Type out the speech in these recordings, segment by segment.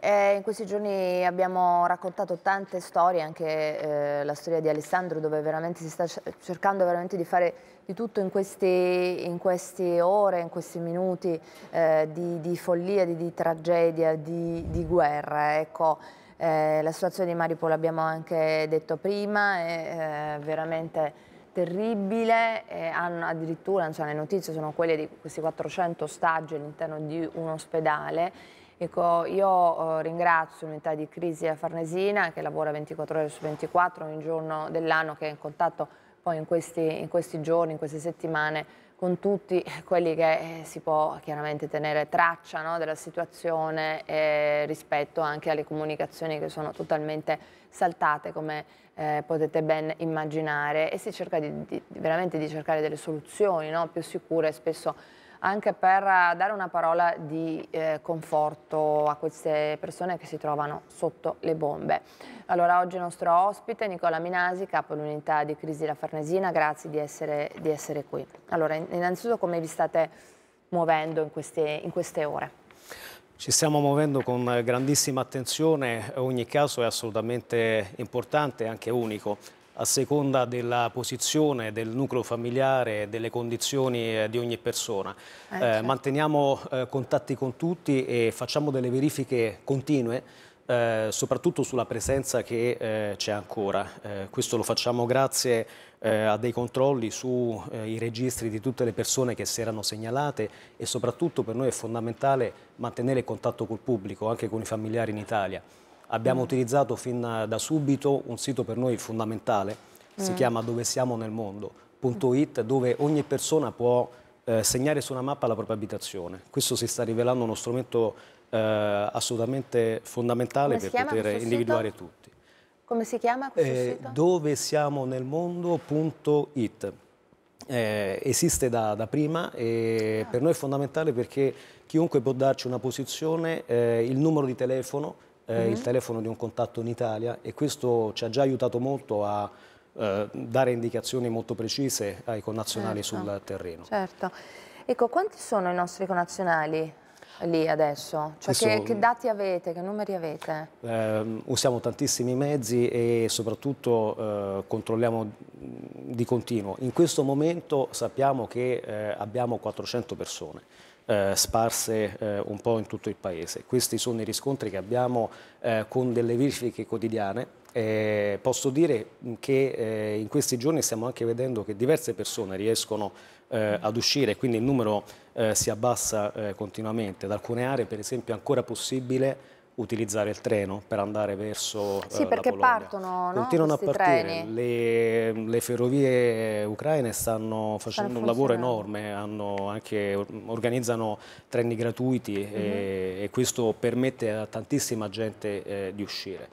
Eh, in questi giorni abbiamo raccontato tante storie, anche eh, la storia di Alessandro dove veramente si sta cercando veramente di fare di tutto in, questi, in queste ore, in questi minuti eh, di, di, follia, di, di tragedia, di, di guerra. Ecco, eh, la situazione di Maripol l'abbiamo anche detto prima, è eh, veramente terribile, hanno addirittura, cioè, le notizie sono quelle di questi 400 ostaggi all'interno di un ospedale Ecco, io eh, ringrazio l'unità di crisi a Farnesina che lavora 24 ore su 24, ogni giorno dell'anno che è in contatto poi in questi, in questi giorni, in queste settimane con tutti quelli che eh, si può chiaramente tenere traccia no, della situazione eh, rispetto anche alle comunicazioni che sono totalmente saltate come eh, potete ben immaginare e si cerca di, di, veramente di cercare delle soluzioni no, più sicure spesso anche per dare una parola di eh, conforto a queste persone che si trovano sotto le bombe. Allora oggi il nostro ospite Nicola Minasi, capo dell'unità di crisi della Farnesina, grazie di essere, di essere, qui. Allora innanzitutto come vi state muovendo in queste, in queste ore? Ci stiamo muovendo con grandissima attenzione, ogni caso è assolutamente importante e anche unico a seconda della posizione, del nucleo familiare, delle condizioni eh, di ogni persona. Eh, eh, certo. Manteniamo eh, contatti con tutti e facciamo delle verifiche continue eh, soprattutto sulla presenza che eh, c'è ancora. Eh, questo lo facciamo grazie eh, a dei controlli sui registri di tutte le persone che si erano segnalate e soprattutto per noi è fondamentale mantenere il contatto col pubblico, anche con i familiari in Italia. Abbiamo utilizzato fin da subito un sito per noi fondamentale, si mm. chiama dove siamo nel mondo.it, dove ogni persona può eh, segnare su una mappa la propria abitazione. Questo si sta rivelando uno strumento eh, assolutamente fondamentale Come per poter individuare sito? tutti. Come si chiama questo eh, sito? Dove siamo nel mondo.it. Eh, esiste da, da, prima e ah. per noi è fondamentale perché chiunque può darci una posizione, eh, il numero di telefono, eh, mm. il mhm. telefono di un contatto in Italia e questo ci ha già aiutato molto a eh, dare indicazioni molto precise ai connazionali certo. sul terreno. Certo. Ecco, quanti sono i nostri connazionali lì adesso? Cioè che, che, dati avete, che numeri avete? Eh, usiamo tantissimi mezzi e soprattutto eh, controlliamo di continuo. In questo momento sappiamo che eh, abbiamo 400 persone eh, sparse eh, un po' in tutto il paese. Questi sono i riscontri che abbiamo eh, con delle verifiche quotidiane. posso dire che eh, in questi giorni stiamo anche vedendo che diverse persone riescono eh, ad uscire, quindi il numero eh, si abbassa continuamente. Ad alcune aree, per esempio, è ancora possibile utilizzare il treno per andare verso Sì, eh, perché partono, no? Continuano a partire. Le, le, ferrovie ucraine stanno facendo stanno un lavoro enorme, anche, organizzano treni gratuiti mm -hmm. e, mhm. e, questo permette a tantissima gente eh, di uscire.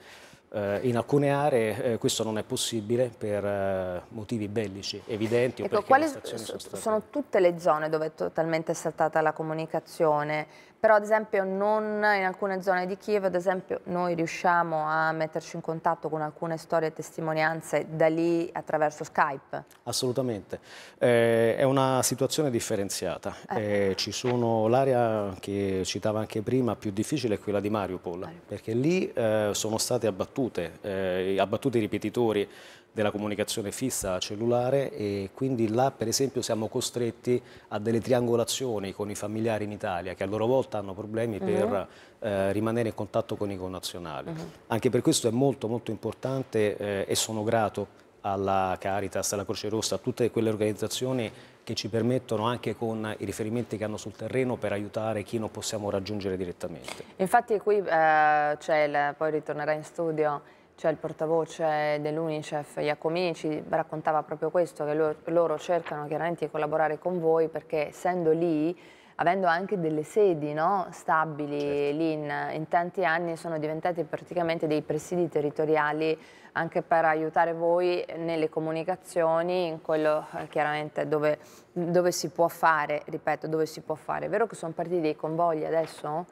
Eh, in alcune aree eh, questo non è possibile per eh, motivi bellici evidenti. Ecco, quali sono, sono tutte le zone dove è totalmente saltata la comunicazione? però ad esempio non in alcune zone di Kiev, ad esempio noi riusciamo a metterci in contatto con alcune storie e testimonianze da lì attraverso Skype? Assolutamente, eh, è una situazione differenziata, eh. Eh, ci sono l'area che citava anche prima più difficile è quella di Mariupol, Mariupol. perché lì eh, sono state abbattute, eh, abbattuti i ripetitori della comunicazione fissa cellulare e quindi là per esempio siamo costretti a delle triangolazioni con i familiari in Italia che a loro volta hanno problemi uh mhm. -huh. per eh, rimanere in contatto con i connazionali. Uh mhm. -huh. Anche per questo è molto molto importante eh, e sono grato alla Caritas, alla Croce Rossa, a tutte quelle organizzazioni che ci permettono anche con i riferimenti che hanno sul terreno per aiutare chi non possiamo raggiungere direttamente. Infatti qui eh, poi ritornerà in studio cioè il portavoce dell'Unicef Iacomini ci raccontava proprio questo, che loro, cercano chiaramente di collaborare con voi perché essendo lì, avendo anche delle sedi no, stabili certo. lì in, in, tanti anni, sono diventati praticamente dei presidi territoriali anche per aiutare voi nelle comunicazioni, in quello eh, chiaramente dove, dove si può fare, ripeto, dove si può fare. È vero che sono partiti dei convogli adesso?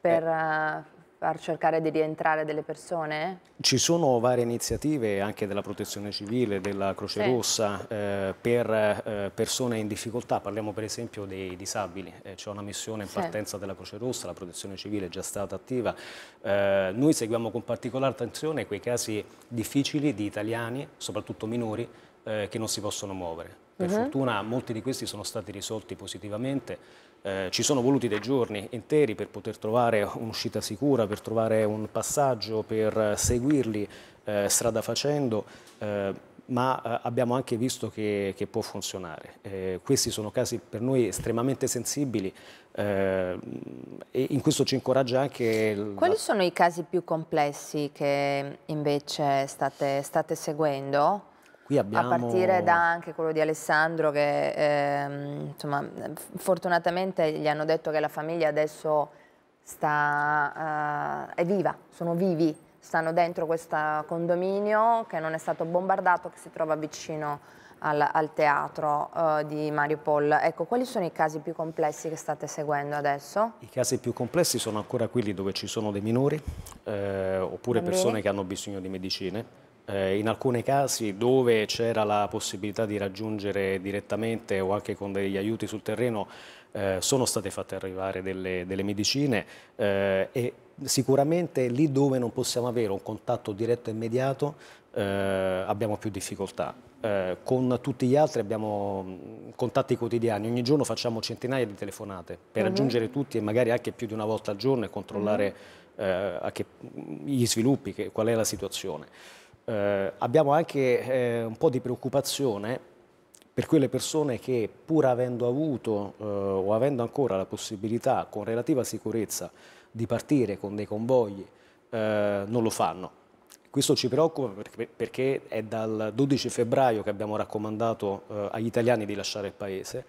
Per, eh, eh per cercare di rientrare delle persone? Ci sono varie iniziative anche della protezione civile, della Croce sì. Rossa eh, per eh, persone in difficoltà, parliamo per esempio dei disabili, eh, c'è una missione in partenza della Croce Rossa, la protezione civile è già stata attiva, eh, noi seguiamo con particolare attenzione quei casi difficili di italiani, soprattutto minori, eh, che non si possono muovere. Per uh mhm. -huh. fortuna molti di questi sono stati risolti positivamente, eh, ci sono voluti dei giorni interi per poter trovare un'uscita sicura, per trovare un passaggio, per seguirli eh, strada facendo, eh, ma eh, abbiamo anche visto che, che può funzionare. Eh, questi sono casi per noi estremamente sensibili eh, e in questo ci incoraggia anche... Il... Quali sono i casi più complessi che invece state, state seguendo? Abbiamo... A partire da anche quello di Alessandro che ehm, insomma, fortunatamente gli hanno detto che la famiglia adesso sta, eh, è viva, sono vivi, stanno dentro questo condominio che non è stato bombardato, che si trova vicino al, al teatro eh, di Mariupol. Ecco, quali sono i casi più complessi che state seguendo adesso? I casi più complessi sono ancora quelli dove ci sono dei minori eh, oppure Bambini? persone che hanno bisogno di medicine eh, in alcuni casi dove c'era la possibilità di raggiungere direttamente o anche con degli aiuti sul terreno eh, sono state fatte arrivare delle, delle medicine eh, e sicuramente lì dove non possiamo avere un contatto diretto e immediato eh, abbiamo più difficoltà. Eh, con tutti gli altri abbiamo mm, contatti quotidiani, ogni giorno facciamo centinaia di telefonate per mm -hmm. raggiungere tutti e magari anche più di una volta al giorno e controllare mhm. eh, mm -hmm. che, gli sviluppi, che, qual è la situazione eh, abbiamo anche eh, un po' di preoccupazione per quelle persone che pur avendo avuto eh, o avendo ancora la possibilità con relativa sicurezza di partire con dei convogli eh, non lo fanno. Questo ci preoccupa perché, è dal 12 febbraio che abbiamo raccomandato eh, agli italiani di lasciare il paese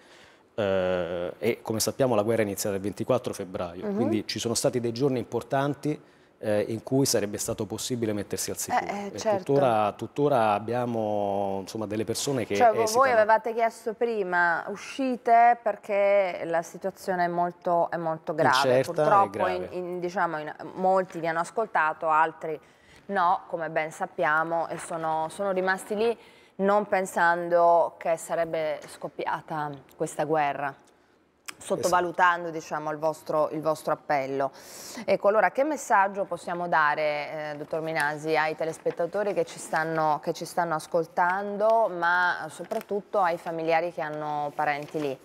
eh, e come sappiamo la guerra è iniziata il 24 febbraio, uh mhm. -huh. quindi ci sono stati dei giorni importanti eh, in cui sarebbe stato possibile mettersi al sicuro. Eh, eh certo. tuttora, tuttora, abbiamo insomma, delle persone che cioè, esitano. Voi avevate chiesto prima uscite perché la situazione è molto, è molto grave. Incerta Purtroppo grave. In, in, diciamo, in, molti vi hanno ascoltato, altri no, come ben sappiamo, e sono, sono rimasti lì non pensando che sarebbe scoppiata questa guerra. Esatto. sottovalutando diciamo, il, vostro, il, vostro, appello. Ecco, allora che messaggio possiamo dare, eh, dottor Minasi, ai telespettatori che ci, stanno, che ci stanno ascoltando, ma soprattutto ai familiari che hanno parenti lì?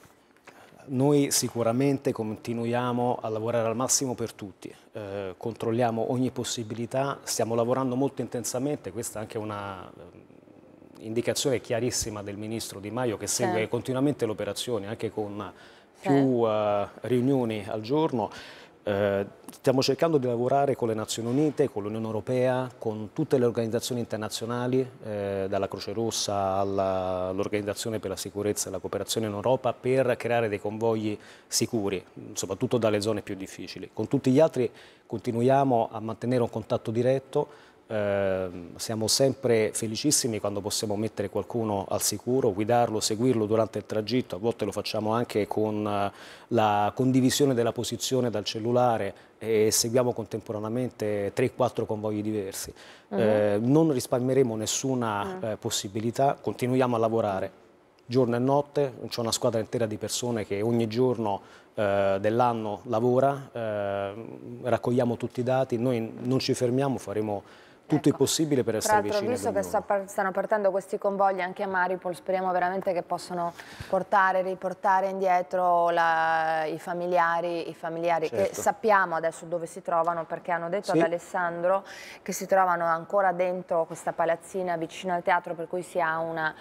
Noi sicuramente continuiamo a lavorare al massimo per tutti, eh, controlliamo ogni possibilità, stiamo lavorando molto intensamente, questa è anche una eh, indicazione chiarissima del Ministro Di Maio che segue sì. Certo. continuamente l'operazione anche con più eh. riunioni al giorno. Eh, stiamo cercando di lavorare con le Nazioni Unite, con l'Unione Europea, con tutte le organizzazioni internazionali, eh, dalla Croce Rossa all'Organizzazione per la Sicurezza e la Cooperazione in Europa, per creare dei convogli sicuri, soprattutto dalle zone più difficili. Con tutti gli altri continuiamo a mantenere un contatto diretto, Ehm, siamo sempre felicissimi quando possiamo mettere qualcuno al sicuro, guidarlo, seguirlo durante il tragitto, a volte lo facciamo anche con eh, la condivisione della posizione dal cellulare e seguiamo contemporaneamente 3-4 convogli diversi. Uh mhm. -huh. eh, non risparmieremo nessuna uh ah. -huh. eh, possibilità, continuiamo a lavorare giorno e notte, c'è una squadra intera di persone che ogni giorno eh, dell'anno lavora, ehm, raccogliamo tutti i dati, noi non ci fermiamo, faremo tutto ecco. il possibile per essere vicini. Tra l'altro visto che sta par stanno partendo questi convogli anche a Maripol, speriamo veramente che possano portare, riportare indietro la, i familiari, i familiari certo. che sappiamo adesso dove si trovano perché hanno detto sì. ad Alessandro che si trovano ancora dentro questa palazzina vicino al teatro per cui si ha una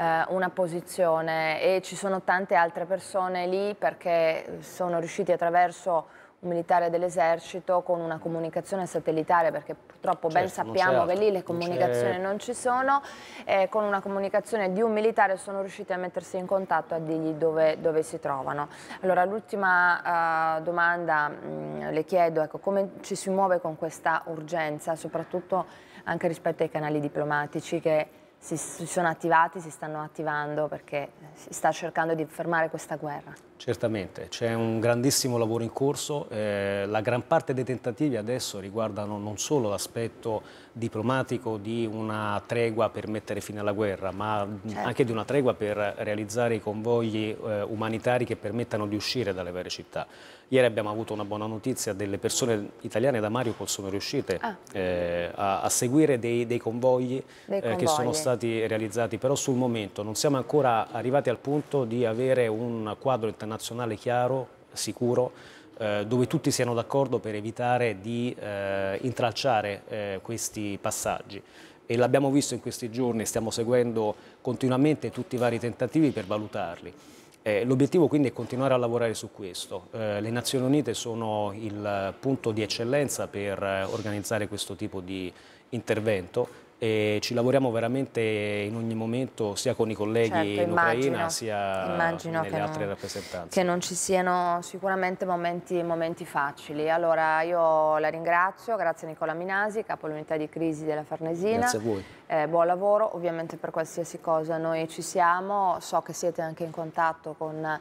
eh, una posizione e ci sono tante altre persone lì perché sono riusciti attraverso un militare dell'esercito con una comunicazione satellitare, perché purtroppo certo, ben sappiamo che certo, lì le comunicazioni non, non ci sono, eh, con una comunicazione di un militare sono riusciti a mettersi in contatto a dirgli dove, dove, si trovano. Allora l'ultima uh, domanda mh, mm, le chiedo, ecco, come ci si muove con questa urgenza, soprattutto anche rispetto ai canali diplomatici che si sono attivati, si stanno attivando perché si sta cercando di fermare questa guerra? Certamente, c'è un grandissimo lavoro in corso, eh, la gran parte dei tentativi adesso riguardano non solo l'aspetto diplomatico di una tregua per mettere fine alla guerra, ma certo. anche di una tregua per realizzare i convogli eh, umanitari che permettano di uscire dalle varie città. Ieri abbiamo avuto una buona notizia, delle persone italiane da Mariupol sono riuscite ah. eh, a, a, seguire dei, dei convogli, dei eh, convogli. che sono stati realizzati, però sul momento non siamo ancora arrivati al punto di avere un quadro internazionale internazionale chiaro, sicuro, eh, dove tutti siano d'accordo per evitare di eh, intralciare eh, questi passaggi. E l'abbiamo visto in questi giorni, stiamo seguendo continuamente tutti i vari tentativi per valutarli. Eh, l'obiettivo quindi è continuare a lavorare su questo. Eh, le Nazioni Unite sono il punto di eccellenza per eh, organizzare questo tipo di intervento e ci lavoriamo veramente in ogni momento sia con i colleghi certo, in immagino, Ucraina sia immagino nelle altre non, rappresentanze. Che non ci siano sicuramente momenti, momenti, facili. Allora io la ringrazio, grazie a Nicola Minasi, capo dell'unità di crisi della Farnesina. Grazie a voi. Eh, buon lavoro, ovviamente per qualsiasi cosa noi ci siamo, so che siete anche in contatto con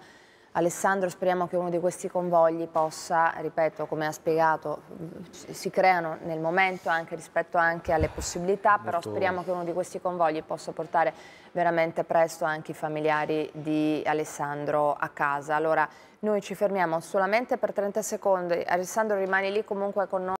Alessandro speriamo che uno di questi convogli possa, ripeto, come ha spiegato, si creano nel momento anche rispetto anche alle possibilità, però speriamo che uno di questi convogli possa portare veramente presto anche i familiari di Alessandro a casa. Allora noi ci fermiamo solamente per 30 secondi, Alessandro rimane lì comunque con noi.